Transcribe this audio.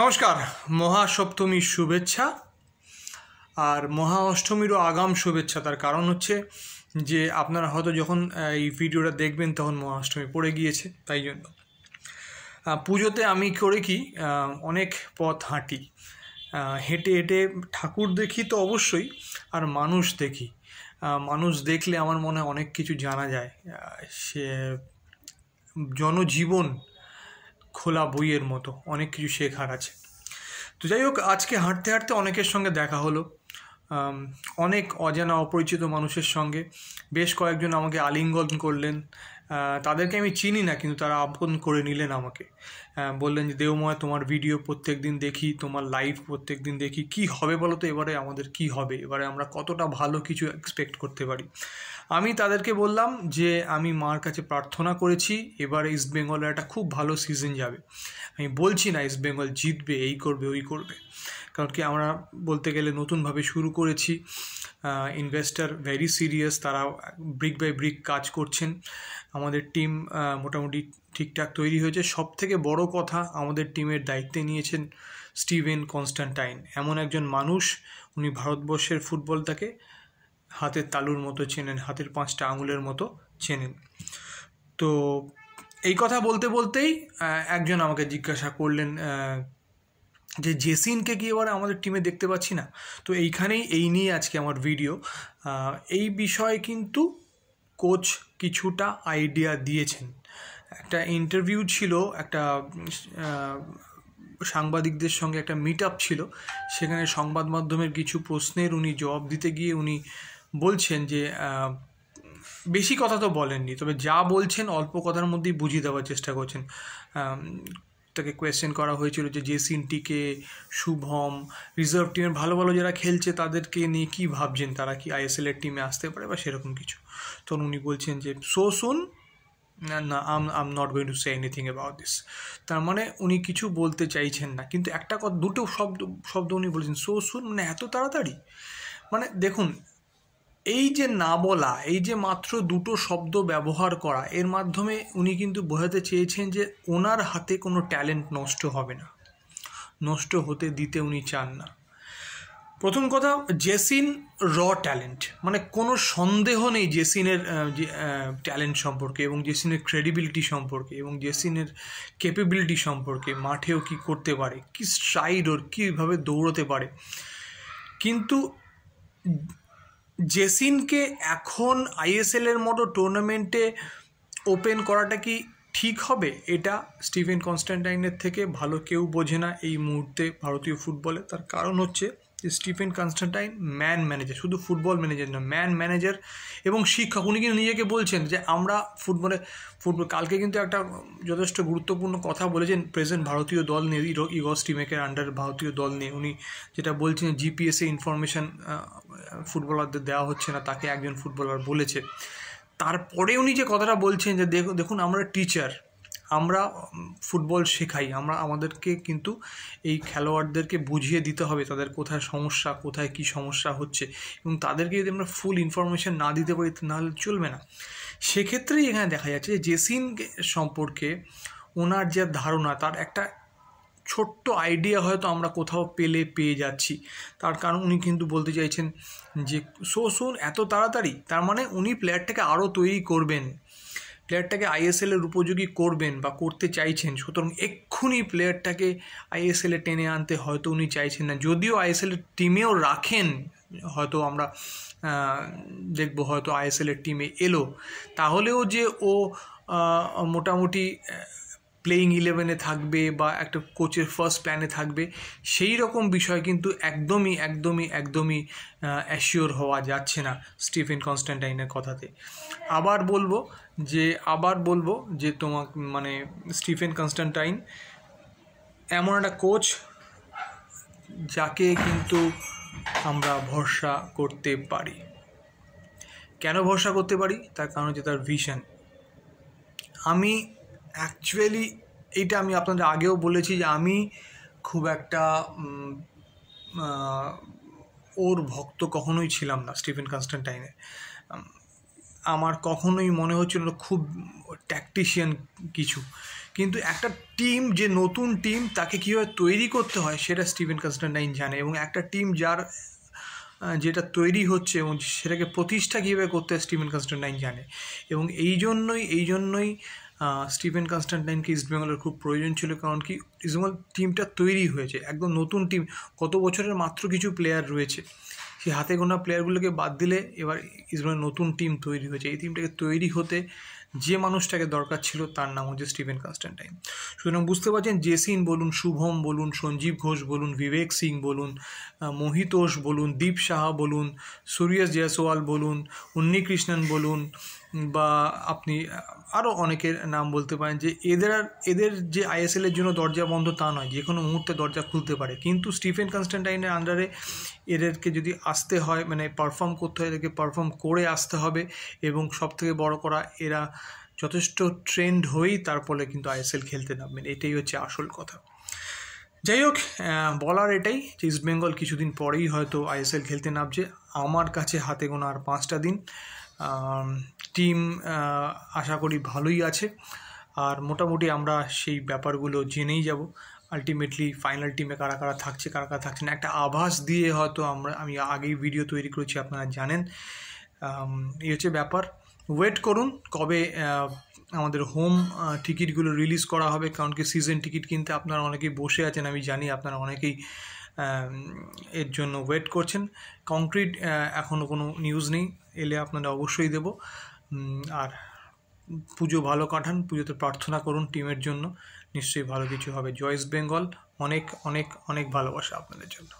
নমস্কার মহাসপ্তমীর শুভেচ্ছা আর মহা অষ্টমীরও আগাম শুভেচ্ছা তার কারণ হচ্ছে যে আপনারা হয়তো যখন এই ভিডিওটা দেখবেন তখন মহা অষ্টমী পড়ে গিয়েছে তাই জন্য পুজোতে আমি করে কি অনেক পথ হাঁটি হেঁটে হেঁটে ঠাকুর দেখি তো অবশ্যই আর মানুষ দেখি মানুষ দেখলে আমার মনে হয় অনেক কিছু জানা যায় সে জনজীবন খোলা বইয়ের মতো অনেক কিছু শেখার আছে তো যাই হোক আজকে হাঁটতে হাঁটতে অনেকের সঙ্গে দেখা হলো অনেক অজানা অপরিচিত মানুষের সঙ্গে বেশ কয়েকজন আমাকে আলিঙ্গন করলেন তাদেরকে আমি চিনি না কিন্তু তারা আপন করে নিলেন আমাকে বললেন যে দেওময় তোমার ভিডিও প্রত্যেক দিন দেখি তোমার লাইভ প্রত্যেক দিন দেখি কি হবে বলো তো এবারে আমাদের কি হবে এবারে আমরা কতটা ভালো কিছু এক্সপেক্ট করতে পারি আমি তাদেরকে বললাম যে আমি মার কাছে প্রার্থনা করেছি এবারে ইস্ট বেঙ্গলের একটা খুব ভালো সিজন যাবে আমি বলছি না ইস্ট বেঙ্গল জিতবে এই করবে ওই করবে কারণ কি আমরা বলতে গেলে নতুনভাবে শুরু করেছি ইনভেস্টার ভেরি সিরিয়াস তারা ব্রিক বাই ব্রিক কাজ করছেন আমাদের টিম মোটামুটি ঠিকঠাক তৈরি হয়েছে সব থেকে বড় কথা আমাদের টিমের দায়িত্বে নিয়েছেন স্টিভেন কনস্ট্যান্টাইন এমন একজন মানুষ উনি ভারতবর্ষের ফুটবলটাকে হাতের তালুর মতো চেনেন হাতের পাঁচটা আঙুলের মতো চেনেন তো এই কথা বলতে বলতেই একজন আমাকে জিজ্ঞাসা করলেন যে জেসিনকে কি এবার আমাদের টিমে দেখতে পাচ্ছি না তো এইখানেই এই নিয়ে আজকে আমার ভিডিও এই বিষয়ে কিন্তু কোচ কিছুটা আইডিয়া দিয়েছেন একটা ইন্টারভিউ ছিল একটা সাংবাদিকদের সঙ্গে একটা মিট আপ ছিল সেখানে সংবাদ মাধ্যমের কিছু প্রশ্নের উনি জবাব দিতে গিয়ে উনি বলছেন যে বেশি কথা তো বলেননি তবে যা বলছেন অল্প কথার মধ্যেই বুঝিয়ে দেওয়ার চেষ্টা করছেন তাকে কোয়েশ্চেন করা হয়েছিল যে জেসিনটিকে শুভম রিজার্ভ টিমের ভালো ভালো যারা খেলছে তাদেরকে নিয়ে কী ভাবছেন তারা কি আইএসএল এর টিমে আসতে পারে বা সেরকম কিছু তখন উনি বলছেন যে সো সুন না না um um not going to say anything about this তার মানে উনি কিছু বলতে চাইছেন না কিন্তু একটা কথা দুটো শব্দ শব্দ উনি বলেছেন সো সুন মানে এত তাড়াতাড়ি মানে দেখুন এই যে না বলা এই যে মাত্র দুটো শব্দ ব্যবহার করা এর মাধ্যমে উনি কিন্তু বোঝাতে চেয়েছেন যে ওনার হাতে কোনো ট্যালেন্ট নষ্ট হবে না নষ্ট হতে দিতে উনি চান না প্রথম কথা জেসিন র ট্যালেন্ট মানে কোনো সন্দেহ নেই জেসিনের ট্যালেন্ট সম্পর্কে এবং জেসিনের ক্রেডিবিলিটি সম্পর্কে এবং জেসিনের ক্যাপেবিলিটি সম্পর্কে মাঠেও কি করতে পারে কি স্ট্রাইড ওর কীভাবে দৌড়তে পারে কিন্তু জেসিনকে এখন আইএসএলের মতো টুর্নামেন্টে ওপেন করাটা কি ঠিক হবে এটা স্টিভেন কনস্ট্যান্টাইনের থেকে ভালো কেউ বোঝে না এই মুহূর্তে ভারতীয় ফুটবলে তার কারণ হচ্ছে যে স্টিফেন কনস্টান্টাইন ম্যান ম্যানেজার শুধু ফুটবল ম্যানেজার না ম্যান ম্যানেজার এবং শিক্ষক উনি কিন্তু নিজেকে বলছেন যে আমরা ফুটবলে ফুটবল কালকে কিন্তু একটা যথেষ্ট গুরুত্বপূর্ণ কথা বলেছেন প্রেজেন্ট ভারতীয় দল নিয়ে ইগস টিমেকের আন্ডার ভারতীয় দল নিয়ে উনি যেটা বলছেন জিপিএসে ইনফরমেশান ফুটবলারদের দেওয়া হচ্ছে না তাকে একজন ফুটবলার বলেছে তারপরে উনি যে কথাটা বলছেন যে দেখুন আমরা টিচার আমরা ফুটবল শেখাই আমরা আমাদেরকে কিন্তু এই খেলোয়াড়দেরকে বুঝিয়ে দিতে হবে তাদের কোথায় সমস্যা কোথায় কি সমস্যা হচ্ছে এবং তাদেরকে যদি আমরা ফুল ইনফরমেশান না দিতে পারি নাহলে চলবে না সেক্ষেত্রেই এখানে দেখা যাচ্ছে যে জেসিন সম্পর্কে ওনার যে ধারণা তার একটা ছোট্ট আইডিয়া হয়তো আমরা কোথাও পেলে পেয়ে যাচ্ছি তার কারণ উনি কিন্তু বলতে চাইছেন যে সো সুন এত তাড়াতাড়ি তার মানে উনি প্লেয়ারটাকে আরও তৈরি করবেন প্লেয়ারটাকে আইএসএলের উপযোগী করবেন বা করতে চাইছেন সুতরাং এক্ষুনি প্লেয়ারটাকে আইএসএলে টেনে আনতে হয়তো উনি চাইছেন না যদিও আইএসএলের টিমেও রাখেন হয়তো আমরা দেখব হয়তো আইএসএলের টিমে এলো তাহলেও যে ও মোটামুটি প্লেয়িং ইলেভেনে থাকবে বা একটা কোচের ফার্স্ট প্ল্যানে থাকবে সেই রকম বিষয় কিন্তু একদমই একদমই একদমই অ্যাসিওর হওয়া যাচ্ছে না স্টিফেন কনস্ট্যান্টাইনের কথাতে আবার বলবো যে আবার বলবো যে তোমার মানে স্টিফেন কনস্ট্যান্টাইন এমন একটা কোচ যাকে কিন্তু আমরা ভরসা করতে পারি কেন ভরসা করতে পারি তার কারণ হচ্ছে তার ভিশন আমি অ্যাকচুয়ালি এইটা আমি আপনাদের আগেও বলেছি যে আমি খুব একটা ওর ভক্ত কখনোই ছিলাম না স্টিফেন কনস্ট্যান্টাইনে আমার কখনোই মনে হচ্ছিল খুব ট্যাকটিশিয়ান কিছু কিন্তু একটা টিম যে নতুন টিম তাকে কীভাবে তৈরি করতে হয় সেটা স্টিভেন কনস্ট্যান্টাইন জানে এবং একটা টিম যার যেটা তৈরি হচ্ছে এবং সেটাকে প্রতিষ্ঠা কীভাবে করতে হয় স্টিভেন কনস্ট্যান্টাইন জানে এবং এই জন্যই এই জন্যই স্টিভেন কনস্ট্যান্টাইনকে ইস্ট বেঙ্গলের খুব প্রয়োজন ছিল কারণ কি ইস্ট বেঙ্গল টিমটা তৈরি হয়েছে একদম নতুন টিম কত বছরের মাত্র কিছু প্লেয়ার রয়েছে সেই হাতে গোনা প্লেয়ারগুলোকে বাদ দিলে এবার ইসরায়েল নতুন টিম তৈরি হয়েছে এই টিমটাকে তৈরি হতে যে মানুষটাকে দরকার ছিল তার নাম হচ্ছে স্টিভেন কনস্ট্যান্টাইন সুতরাং বুঝতে পারছেন জেসিন বলুন শুভম বলুন সঞ্জীব ঘোষ বলুন বিবেক সিং বলুন মোহিতোষ বলুন দীপ সাহা বলুন সুরিয়াস জয়সওয়াল বলুন উন্নিকৃষ্ণন বলুন বা আপনি আরও অনেকের নাম বলতে পারেন যে এদের এদের যে আইএসএলের জন্য দরজা বন্ধ তা নয় যে কোনো মুহূর্তে দরজা খুলতে পারে কিন্তু স্টিফেন কনস্ট্যান্টাইনের আন্ডারে এদেরকে যদি আসতে হয় মানে পারফর্ম করতে হয় এদেরকে পারফর্ম করে আসতে হবে এবং সব থেকে বড়ো করা এরা যথেষ্ট ট্রেন্ড হয়েই তারপরে কিন্তু আইএসএল খেলতে নামবেন এটাই হচ্ছে আসল কথা যাই হোক বলার এটাই যে ইস্টবেঙ্গল কিছুদিন পরেই হয়তো আইএসএল খেলতে নামছে আমার কাছে হাতে গোনা আর পাঁচটা দিন টিম আশা করি ভালোই আছে আর মোটামুটি আমরা সেই ব্যাপারগুলো জেনেই যাব আলটিমেটলি ফাইনাল টিমে কারা কারা থাকছে কারা কারা থাকছে না একটা আভাস দিয়ে হয়তো আমরা আমি আগেই ভিডিও তৈরি করেছি আপনারা জানেন এই হচ্ছে ব্যাপার ওয়েট করুন কবে আমাদের হোম টিকিটগুলো রিলিজ করা হবে কারণ কি সিজন টিকিট কিনতে আপনারা অনেকেই বসে আছেন আমি জানি আপনারা অনেকেই এর জন্য ওয়েট করছেন কংক্রিট এখনও কোনো নিউজ নেই এলে আপনারা অবশ্যই দেবো আর পুজো ভালো কাটান পুজোতে প্রার্থনা করুন টিমের জন্য নিশ্চয়ই ভালো কিছু হবে জয়েস বেঙ্গল অনেক অনেক অনেক ভালোবাসা আপনাদের জন্য